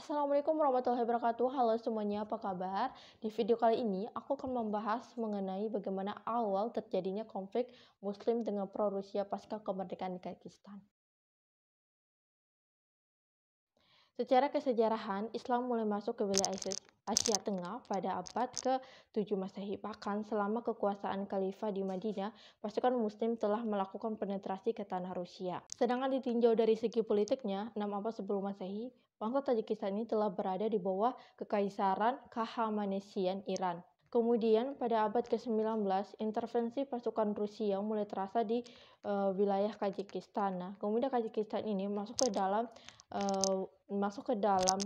Assalamualaikum warahmatullahi wabarakatuh. Halo semuanya, apa kabar? Di video kali ini aku akan membahas mengenai bagaimana awal terjadinya konflik Muslim dengan pro-Rusia pasca kemerdekaan Kyrgyzstan. Secara kesejarahan, Islam mulai masuk ke wilayah ISIS Asia Tengah pada abad ke-7 Masehi. Bahkan selama kekuasaan Khalifah di Madinah, pasukan muslim telah melakukan penetrasi ke tanah Rusia. Sedangkan ditinjau dari segi politiknya, 6 abad sebelum Masehi, bangsa Tajikistan ini telah berada di bawah kekaisaran Kahamanesian Iran. Kemudian pada abad ke-19, intervensi pasukan Rusia mulai terasa di uh, wilayah Kajikistan. Nah, kemudian Kajikistan ini masuk ke dalam uh, masuk ke dalam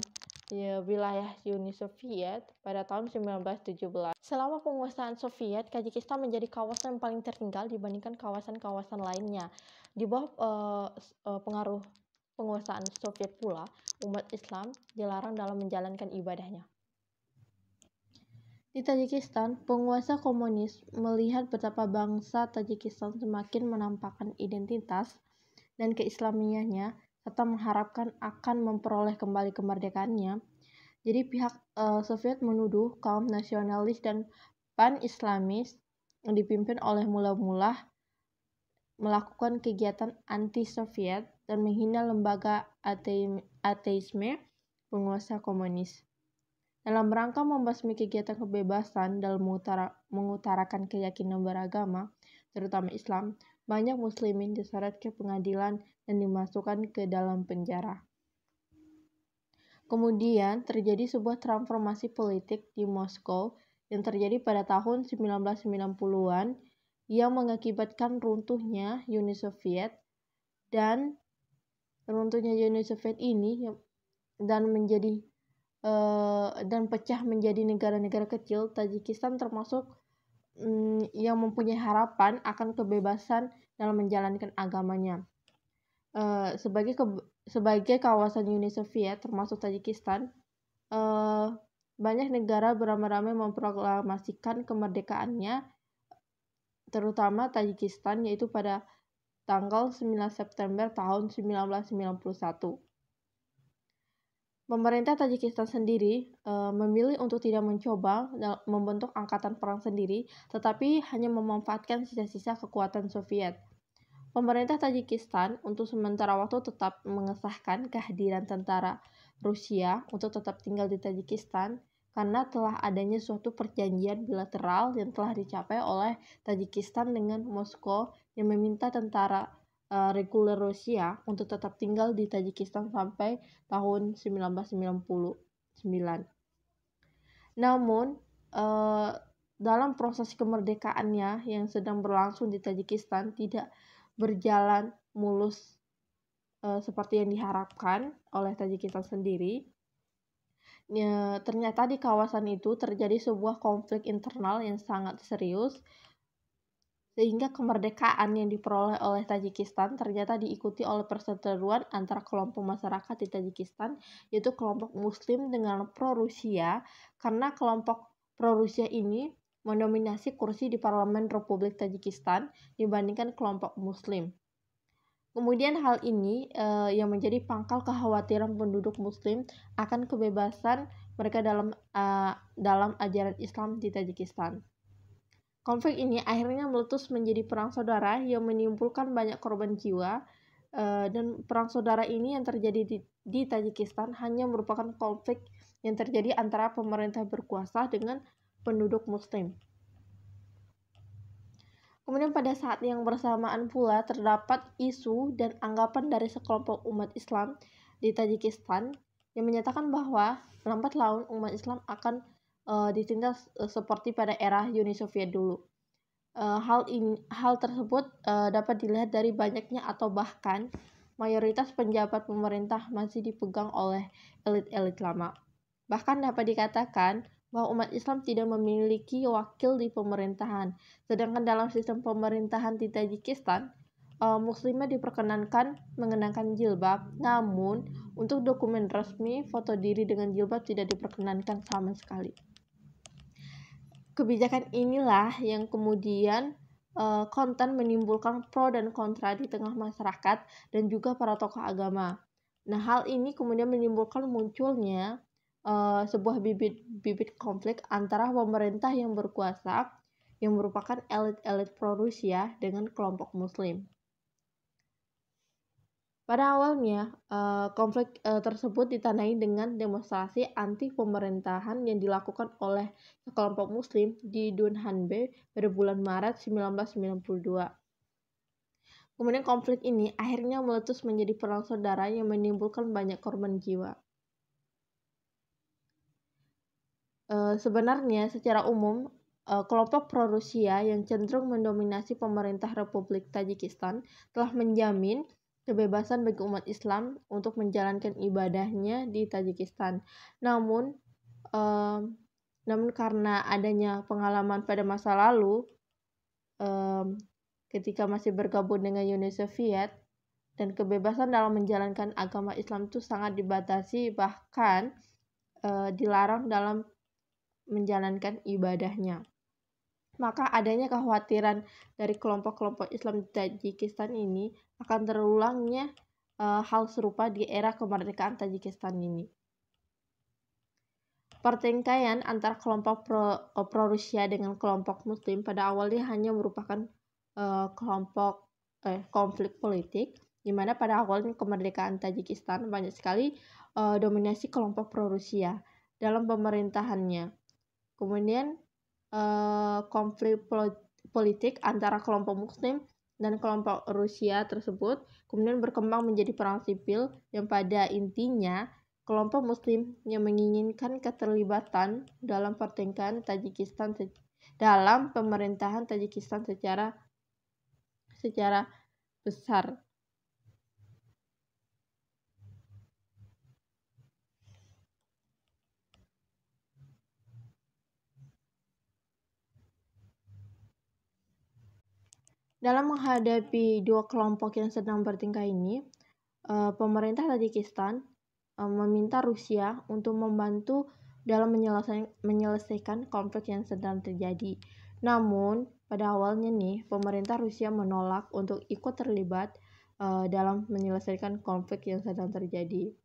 ya wilayah Uni Soviet pada tahun 1917. Selama penguasaan Soviet, Kazakhstan menjadi kawasan yang paling tertinggal dibandingkan kawasan-kawasan lainnya. Di bawah uh, uh, pengaruh penguasaan Soviet pula, umat Islam dilarang dalam menjalankan ibadahnya. Di Tajikistan, penguasa komunis melihat betapa bangsa Tajikistan semakin menampakkan identitas dan keislamiannya serta mengharapkan akan memperoleh kembali kemerdekaannya. Jadi pihak uh, Soviet menuduh kaum nasionalis dan pan-islamis yang dipimpin oleh mula-mula melakukan kegiatan anti-Soviet dan menghina lembaga ate ateisme penguasa komunis. Dalam rangka membasmi kegiatan kebebasan dalam mengutara, mengutarakan keyakinan beragama, terutama Islam, banyak muslimin diseret ke pengadilan dan dimasukkan ke dalam penjara. Kemudian terjadi sebuah transformasi politik di Moskow yang terjadi pada tahun 1990-an yang mengakibatkan runtuhnya Uni Soviet dan runtuhnya Uni Soviet ini dan menjadi eh, dan pecah menjadi negara-negara kecil Tajikistan termasuk mm, yang mempunyai harapan akan kebebasan dalam menjalankan agamanya. Uh, sebagai ke, sebagai kawasan Uni Soviet termasuk Tajikistan, uh, banyak negara beramai-ramai memproklamasikan kemerdekaannya, terutama Tajikistan yaitu pada tanggal 9 September tahun 1991. Pemerintah Tajikistan sendiri e, memilih untuk tidak mencoba membentuk angkatan perang sendiri, tetapi hanya memanfaatkan sisa-sisa kekuatan Soviet. Pemerintah Tajikistan untuk sementara waktu tetap mengesahkan kehadiran tentara Rusia untuk tetap tinggal di Tajikistan karena telah adanya suatu perjanjian bilateral yang telah dicapai oleh Tajikistan dengan Moskow yang meminta tentara Eh, reguler Rusia untuk tetap tinggal di Tajikistan sampai tahun 1999. Namun, uh, dalam proses kemerdekaannya yang sedang berlangsung di Tajikistan tidak berjalan mulus uh, seperti yang diharapkan oleh Tajikistan sendiri ternyata di kawasan itu terjadi sebuah konflik internal yang sangat serius sehingga kemerdekaan yang diperoleh oleh Tajikistan ternyata diikuti oleh perseteruan antara kelompok masyarakat di Tajikistan yaitu kelompok muslim dengan pro-Rusia karena kelompok pro-Rusia ini mendominasi kursi di parlemen Republik Tajikistan dibandingkan kelompok muslim. Kemudian hal ini e, yang menjadi pangkal kekhawatiran penduduk muslim akan kebebasan mereka dalam e, dalam ajaran Islam di Tajikistan. Konflik ini akhirnya meletus menjadi perang saudara yang menimbulkan banyak korban jiwa eh, dan perang saudara ini yang terjadi di, di Tajikistan hanya merupakan konflik yang terjadi antara pemerintah berkuasa dengan penduduk muslim. Kemudian pada saat yang bersamaan pula terdapat isu dan anggapan dari sekelompok umat Islam di Tajikistan yang menyatakan bahwa lambat laun umat Islam akan uh, eh, ditindas uh, eh, seperti pada era Uni Soviet dulu. Uh, hal in, hal tersebut uh, dapat dilihat dari banyaknya atau bahkan mayoritas penjabat pemerintah masih dipegang oleh elit-elit lama. Bahkan dapat dikatakan bahwa umat Islam tidak memiliki wakil di pemerintahan, sedangkan dalam sistem pemerintahan di Tajikistan, uh, muslimah diperkenankan mengenakan jilbab, namun untuk dokumen resmi foto diri dengan jilbab tidak diperkenankan sama sekali kebijakan inilah yang kemudian uh, konten menimbulkan pro dan kontra di tengah masyarakat dan juga para tokoh agama. Nah, hal ini kemudian menimbulkan munculnya uh, sebuah bibit-bibit konflik antara pemerintah yang berkuasa yang merupakan elit-elit pro-Rusia dengan kelompok muslim. Pada awalnya, eh, konflik eh, tersebut ditandai dengan demonstrasi anti pemerintahan yang dilakukan oleh sekelompok muslim di Dunhanbe pada bulan Maret 1992. Kemudian konflik ini akhirnya meletus menjadi perang saudara yang menimbulkan banyak korban jiwa. Eh, sebenarnya secara umum kelompok pro-Rusia yang cenderung mendominasi pemerintah Republik Tajikistan telah menjamin kebebasan bagi umat Islam untuk menjalankan ibadahnya di Tajikistan. Namun, um, namun karena adanya pengalaman pada masa lalu, um, ketika masih bergabung dengan Uni Soviet, dan kebebasan dalam menjalankan agama Islam itu sangat dibatasi, bahkan uh, dilarang dalam menjalankan ibadahnya. Maka adanya kekhawatiran dari kelompok-kelompok Islam Tajikistan ini akan terulangnya e, hal serupa di era kemerdekaan Tajikistan ini. Pertikaian antara kelompok pro, eh, pro Rusia dengan kelompok Muslim pada awalnya hanya merupakan e, kelompok eh, konflik politik, di mana pada awalnya kemerdekaan Tajikistan banyak sekali e, dominasi kelompok pro-Rusia dalam pemerintahannya. Kemudian Eh, konflik politik antara kelompok muslim dan kelompok Rusia tersebut kemudian berkembang menjadi perang sipil yang pada intinya kelompok muslim yang menginginkan keterlibatan dalam pertengkaran Tajikistan dalam pemerintahan Tajikistan secara secara besar Dalam menghadapi dua kelompok yang sedang bertingkah ini, eh, pemerintah Tajikistan eh, meminta Rusia untuk membantu dalam menyelesaikan konflik yang sedang terjadi. Namun, pada awalnya nih, pemerintah Rusia menolak untuk ikut terlibat eh, dalam menyelesaikan konflik yang sedang terjadi.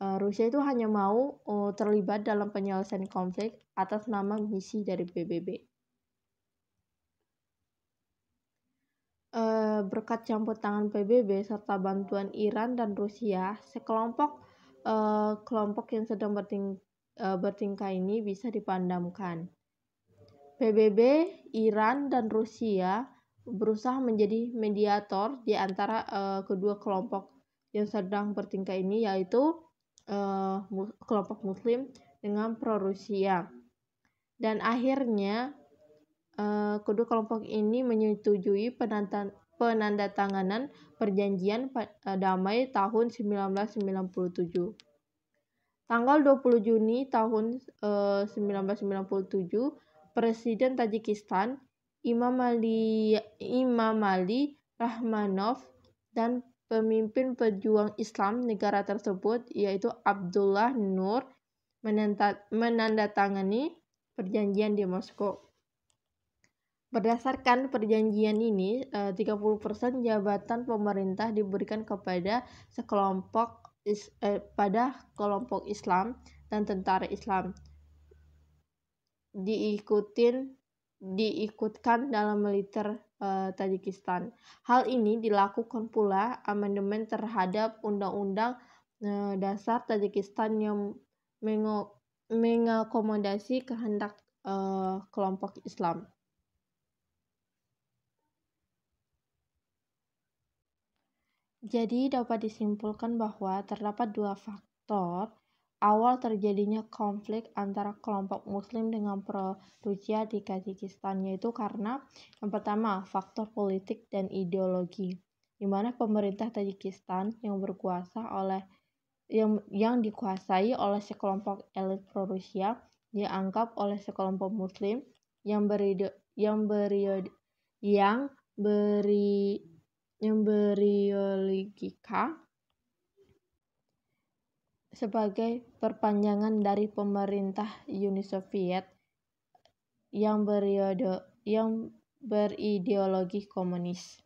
Rusia itu hanya mau terlibat dalam penyelesaian konflik atas nama misi dari PBB. berkat campur tangan PBB serta bantuan Iran dan Rusia, sekelompok uh, kelompok yang sedang berting, uh, bertingkah ini bisa dipandamkan. PBB, Iran, dan Rusia berusaha menjadi mediator di antara uh, kedua kelompok yang sedang bertingkah ini yaitu uh, kelompok muslim dengan pro-Rusia. Dan akhirnya kedua kelompok ini menyetujui penantan, penandatanganan Perjanjian eh, Damai tahun 1997. Tanggal 20 Juni tahun eh, 1997, Presiden Tajikistan Imam Ali Imam Ali Rahmanov dan pemimpin pejuang Islam negara tersebut yaitu Abdullah Nur menandatangani perjanjian di Moskow. Berdasarkan perjanjian ini, 30% eh, jabatan pemerintah diberikan kepada sekelompok is, eh, pada kelompok Islam dan tentara Islam. Diikutin diikutkan dalam militer eh, Tajikistan. Hal ini dilakukan pula amandemen terhadap Undang-Undang eh, Dasar Tajikistan yang mengakomodasi kehendak eh, kelompok Islam. Jadi dapat disimpulkan bahwa terdapat dua faktor awal terjadinya konflik antara kelompok muslim dengan pro Rusia di Kazakhstan yaitu karena yang pertama faktor politik dan ideologi di mana pemerintah Tajikistan yang berkuasa oleh yang yang dikuasai oleh sekelompok elit pro Rusia dianggap oleh sekelompok muslim yang beri yang beri yang beri Embryologika sebagai perpanjangan dari pemerintah Uni Soviet yang beriode yang berideologi komunis.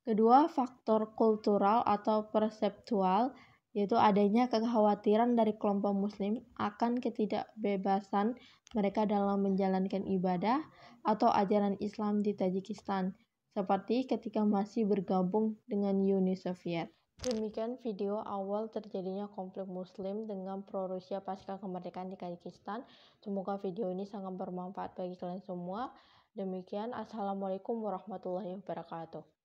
Kedua, faktor kultural atau perseptual yaitu adanya kekhawatiran dari kelompok muslim akan ketidakbebasan mereka dalam menjalankan ibadah atau ajaran Islam di Tajikistan seperti ketika masih bergabung dengan Uni Soviet. Demikian video awal terjadinya konflik muslim dengan pro-Rusia pasca kemerdekaan di Kazakhstan. Semoga video ini sangat bermanfaat bagi kalian semua. Demikian, Assalamualaikum warahmatullahi wabarakatuh.